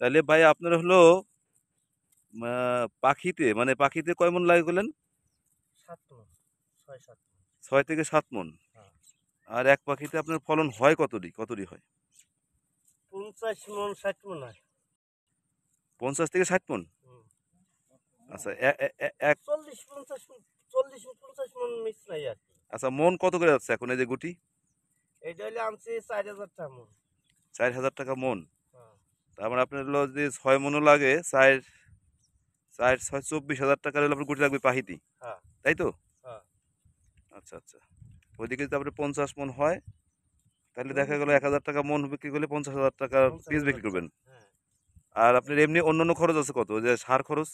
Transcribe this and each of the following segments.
তাহলে ভাই আপনার হলো পাখিতে মানে পাখিতে কয় মন লাগে বলেন ছয় থেকে সাত মন হ্যাঁ। আর এক পাখিতে আপনার ফলন হয় কতটি কতটি হয় পঞ্চাশ মন ষাট হয় পঞ্চাশ থেকে ষাট মন আচ্ছা এক চল্লিশ পঞ্চাশ চল্লিশ নাই আচ্ছা মন কত করে যাচ্ছে এখন এই যে গুটি আনছি চার হাজার টাকা চার হাজার টাকা মন তারপর মানে আপনার হলো যদি ছয় মনো লাগে চার চার ছয় চব্বিশ হাজার টাকা হলে আপনার গুটি লাগবে পাহিতি হ্যাঁ। তাই তো হ্যাঁ। আচ্ছা আচ্ছা ওইদিকে যদি আপনার পঞ্চাশ মন হয় তাহলে দেখা গেল এক হাজার টাকা মন বিক্রি করলে পঞ্চাশ হাজার টাকা পিস বিক্রি করবেন হ্যাঁ। আর আপনার এমনি অন্য অন্য খরচ আছে কত যে সার খরচ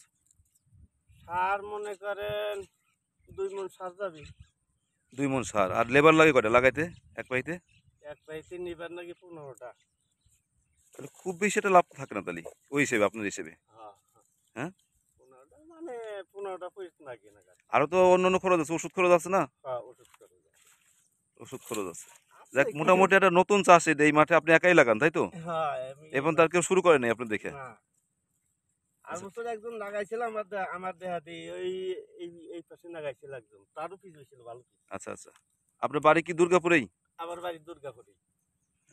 সার মনে করেন দুই মন সার যাবে দুই মন সার আর লেবার লাগে কটা লাগাইতে এক পাইতে এক পাইতে নিবার নাকি পনেরোটা তাহলে খুব বেশি এটা লাভ থাকে না তাহলে ওই হিসেবে আপনার হিসেবে হ্যাঁ, হ্যাঁ।, হ্যাঁ? মানে আরো তো অন্য অন্য খরচ আছে ওষুধ খরচ আছে না হ্যাঁ, ওষুধ খরচ আছে দেখ মোটামুটি একটা নতুন চাষ এটা এই মাঠে আপনি একাই লাগান তাই তো এবং তার কেউ শুরু করেনি আপনি দেখে আচ্ছা। একজন লাগাইছিল আমার আমার এই পাশে লাগাইছিল একজন তারও ভালো আচ্ছা আচ্ছা আপনার বাড়ি কি দুর্গাপুরেই আমার বাড়ি দুর্গাপুরে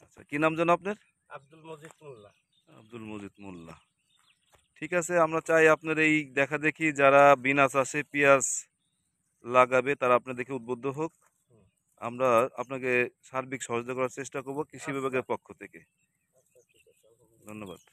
আচ্ছা কি নাম জানো আপনার আব্দুল মজিদ মোল্লা ঠিক আছে আমরা চাই আপনার এই দেখা দেখি যারা বিনা চাষে পেঁয়াজ লাগাবে তারা আপনার দেখে উদ্বুদ্ধ হোক আমরা আপনাকে সার্বিক সহযোগিতা করার চেষ্টা করব কৃষি আচ্ছা। বিভাগের পক্ষ থেকে আচ্ছা, ধন্যবাদ